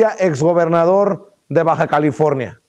exgobernador de Baja California.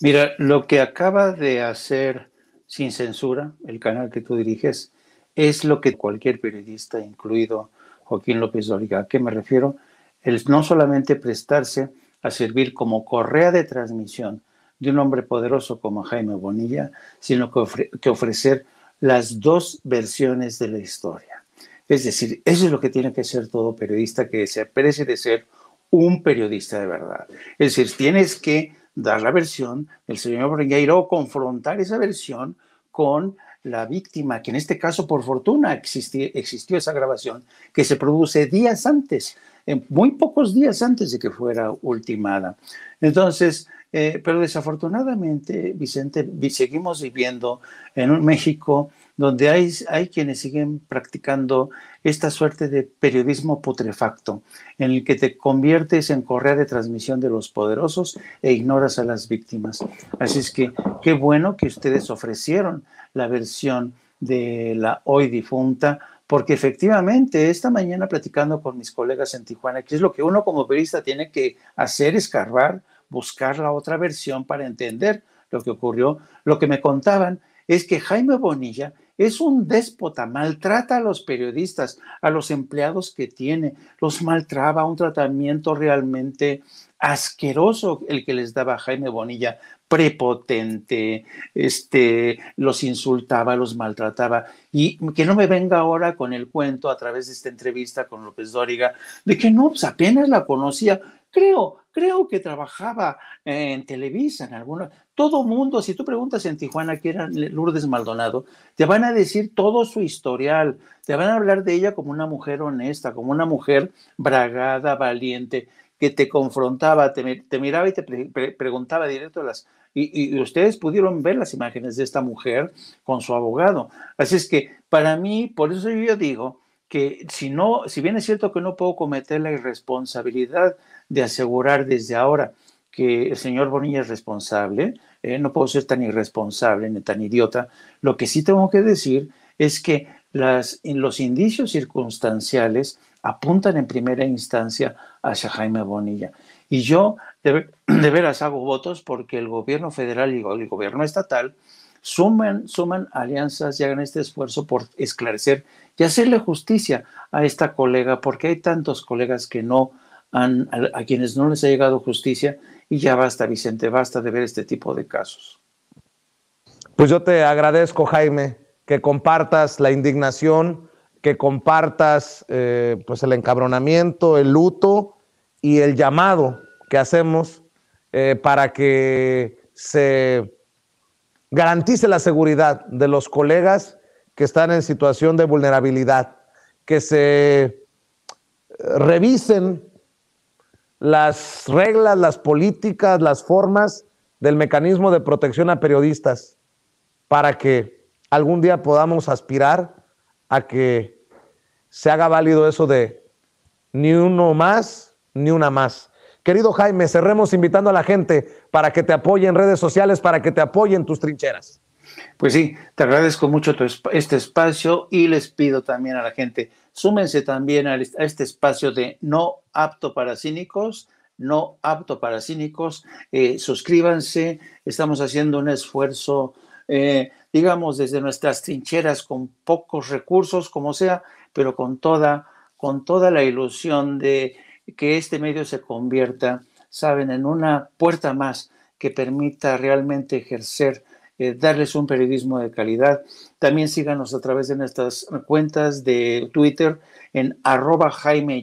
Mira, lo que acaba de hacer sin censura, el canal que tú diriges, es lo que cualquier periodista, incluido Joaquín López Dóriga, ¿a qué me refiero? es no solamente prestarse a servir como correa de transmisión de un hombre poderoso como Jaime Bonilla, sino que, que ofrecer las dos versiones de la historia. Es decir, eso es lo que tiene que ser todo periodista que se aprecie de ser un periodista de verdad. Es decir, tienes que dar la versión del señor Brengueiro confrontar esa versión con la víctima, que en este caso, por fortuna, existió esa grabación, que se produce días antes en muy pocos días antes de que fuera ultimada. Entonces, eh, pero desafortunadamente, Vicente, seguimos viviendo en un México donde hay, hay quienes siguen practicando esta suerte de periodismo putrefacto, en el que te conviertes en correa de transmisión de los poderosos e ignoras a las víctimas. Así es que qué bueno que ustedes ofrecieron la versión de la hoy difunta porque efectivamente esta mañana platicando con mis colegas en Tijuana, que es lo que uno como periodista tiene que hacer, escarbar, buscar la otra versión para entender lo que ocurrió, lo que me contaban es que Jaime Bonilla es un déspota, maltrata a los periodistas, a los empleados que tiene, los maltraba, un tratamiento realmente asqueroso el que les daba Jaime Bonilla, prepotente, este, los insultaba, los maltrataba. Y que no me venga ahora con el cuento a través de esta entrevista con López Dóriga, de que no, pues, apenas la conocía, Creo, creo que trabajaba en Televisa, en alguna... Todo mundo, si tú preguntas en Tijuana quién era Lourdes Maldonado, te van a decir todo su historial, te van a hablar de ella como una mujer honesta, como una mujer bragada, valiente, que te confrontaba, te, miraba y te preguntaba directo las, y, ustedes pudieron ver las imágenes de esta mujer con su abogado. Así es que para mí, por eso yo digo que si no, si bien es cierto que no puedo cometer la irresponsabilidad de asegurar desde ahora que el señor Bonilla es responsable, eh, no puedo ser tan irresponsable ni tan idiota, lo que sí tengo que decir es que las, los indicios circunstanciales apuntan en primera instancia hacia Jaime Bonilla. Y yo de veras hago votos porque el gobierno federal y el gobierno estatal suman, suman alianzas y hagan este esfuerzo por esclarecer y hacerle justicia a esta colega, porque hay tantos colegas que no han, a, quienes no les ha llegado justicia, y ya basta, Vicente, basta de ver este tipo de casos. Pues yo te agradezco, Jaime, que compartas la indignación, que compartas eh, pues el encabronamiento, el luto y el llamado que hacemos eh, para que se garantice la seguridad de los colegas que están en situación de vulnerabilidad, que se eh, revisen las reglas, las políticas, las formas del mecanismo de protección a periodistas para que algún día podamos aspirar a que se haga válido eso de ni uno más, ni una más. Querido Jaime, cerremos invitando a la gente para que te apoye en redes sociales, para que te apoyen tus trincheras. Pues sí, te agradezco mucho este espacio y les pido también a la gente, súmense también a este espacio de no apto para cínicos, no apto para cínicos, eh, suscríbanse, estamos haciendo un esfuerzo, eh, digamos, desde nuestras trincheras con pocos recursos, como sea, pero con toda, con toda la ilusión de que este medio se convierta, saben, en una puerta más que permita realmente ejercer, eh, darles un periodismo de calidad. También síganos a través de nuestras cuentas de Twitter en arroba Jaime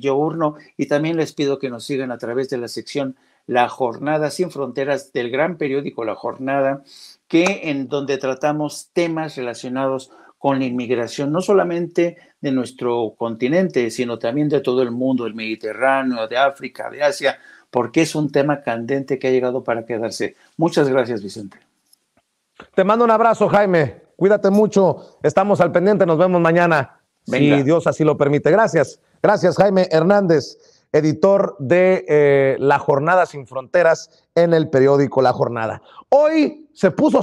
y también les pido que nos sigan a través de la sección La Jornada sin Fronteras del gran periódico La Jornada, que en donde tratamos temas relacionados con la inmigración, no solamente de nuestro continente, sino también de todo el mundo, del Mediterráneo, de África, de Asia, porque es un tema candente que ha llegado para quedarse. Muchas gracias, Vicente. Te mando un abrazo, Jaime. Cuídate mucho. Estamos al pendiente. Nos vemos mañana, Venga. si Dios así lo permite. Gracias. Gracias, Jaime Hernández, editor de eh, La Jornada Sin Fronteras en el periódico La Jornada. Hoy se puso...